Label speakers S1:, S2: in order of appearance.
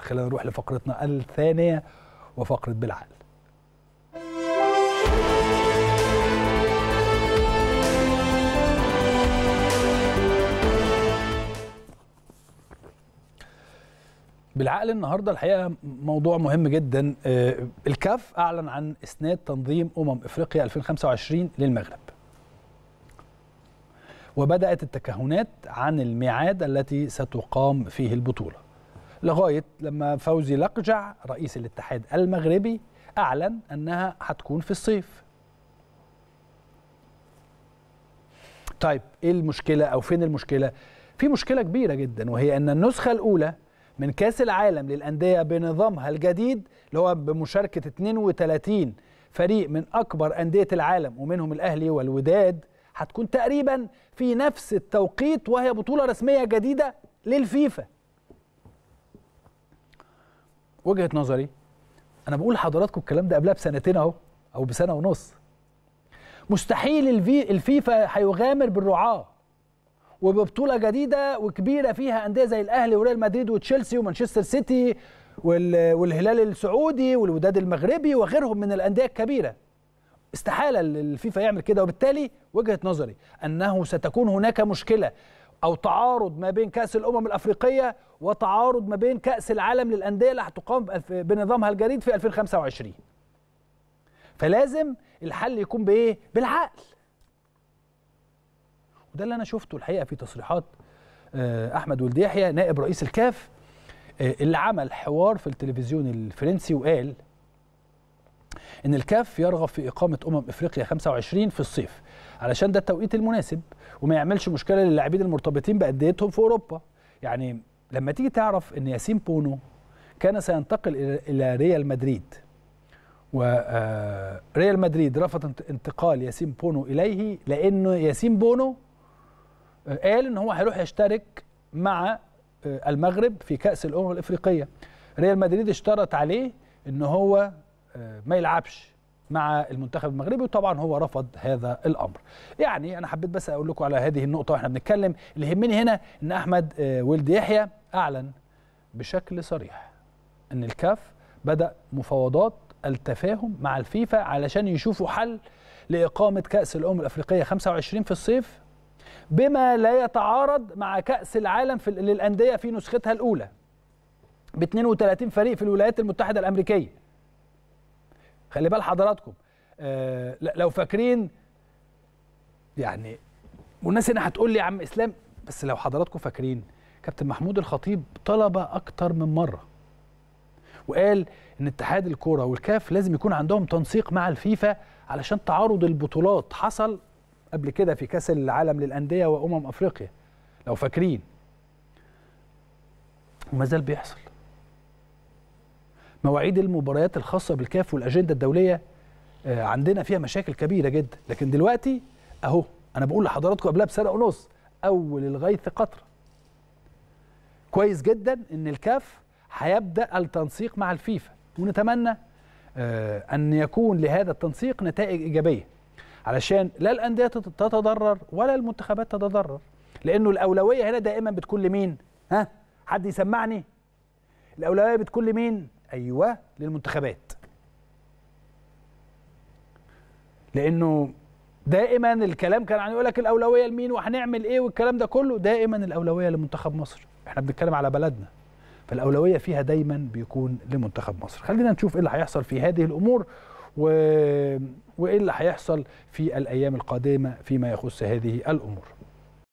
S1: خلينا نروح لفقرتنا الثانية وفقرة بالعقل بالعقل النهارده الحقيقه موضوع مهم جدا آه، الكاف اعلن عن اسناد تنظيم امم افريقيا 2025 للمغرب وبدات التكهنات عن الميعاد التي ستقام فيه البطوله لغايه لما فوزي لقجع رئيس الاتحاد المغربي اعلن انها هتكون في الصيف طيب ايه المشكله او فين المشكله في مشكله كبيره جدا وهي ان النسخه الاولى من كاس العالم للانديه بنظامها الجديد اللي هو بمشاركه 32 فريق من اكبر انديه العالم ومنهم الاهلي والوداد هتكون تقريبا في نفس التوقيت وهي بطوله رسميه جديده للفيفا وجهه نظري انا بقول لحضراتكم الكلام ده قبلها بسنتين اهو او بسنه ونص مستحيل الفي الفيفا هيغامر بالرعاه وببطوله جديده وكبيره فيها انديه زي الاهلي وريال مدريد وتشيلسي ومانشستر سيتي والهلال السعودي والوداد المغربي وغيرهم من الانديه الكبيره استحاله الفيفا يعمل كده وبالتالي وجهه نظري انه ستكون هناك مشكله او تعارض ما بين كاس الامم الافريقيه وتعارض ما بين كاس العالم للانديه اللي هتقام بنظامها الجديد في 2025 فلازم الحل يكون بايه بالعقل وده اللي انا شفته الحقيقه في تصريحات آه، احمد ولد يحيى نائب رئيس الكاف آه، اللي عمل حوار في التلفزيون الفرنسي وقال ان الكاف يرغب في اقامه امم افريقيا 25 في الصيف علشان ده التوقيت المناسب وما يعملش مشكله للاعبين المرتبطين بانديتهم في اوروبا يعني لما تيجي تعرف ان ياسين بونو كان سينتقل الى ريال مدريد وريال آه، مدريد رفض انتقال ياسين بونو اليه لان ياسين بونو آه، قال ان هو هيروح يشترك مع آه، المغرب في كاس الامم الافريقيه ريال مدريد اشترط عليه ان هو ما يلعبش مع المنتخب المغربي وطبعا هو رفض هذا الامر يعني انا حبيت بس اقول لكم على هذه النقطه واحنا بنتكلم اللي يهمني هنا ان احمد آه، ولد يحيى اعلن بشكل صريح ان الكاف بدا مفاوضات التفاهم مع الفيفا علشان يشوفوا حل لاقامه كاس الامم الافريقيه 25 في الصيف بما لا يتعارض مع كاس العالم في للانديه في نسختها الاولى ب 32 فريق في الولايات المتحده الامريكيه خلي بال حضراتكم آه لو فاكرين يعني والناس هنا هتقول لي يا عم اسلام بس لو حضراتكم فاكرين كابتن محمود الخطيب طلب اكتر من مره وقال ان اتحاد الكوره والكاف لازم يكون عندهم تنسيق مع الفيفا علشان تعارض البطولات حصل قبل كده في كاس العالم للانديه وامم افريقيا لو فاكرين وما زال بيحصل مواعيد المباريات الخاصه بالكاف والاجنده الدوليه آه، عندنا فيها مشاكل كبيره جدا لكن دلوقتي اهو انا بقول لحضراتكم قبلها بسنه ونص اول الغيث قطر كويس جدا ان الكاف هيبدا التنسيق مع الفيفا ونتمنى آه، ان يكون لهذا التنسيق نتائج ايجابيه علشان لا الانديه تتضرر ولا المنتخبات تتضرر لانه الاولويه هنا دائما بتكون لمين ها حد يسمعني الاولويه بتكون لمين ايوه للمنتخبات لانه دائما الكلام كان عن يقول لك الاولويه لمين وهنعمل ايه والكلام ده كله دائما الاولويه لمنتخب مصر احنا بنتكلم على بلدنا فالاولويه فيها دايما بيكون لمنتخب مصر خلينا نشوف ايه اللي هيحصل في هذه الامور و... وايه اللي هيحصل في الايام القادمه فيما يخص هذه الامور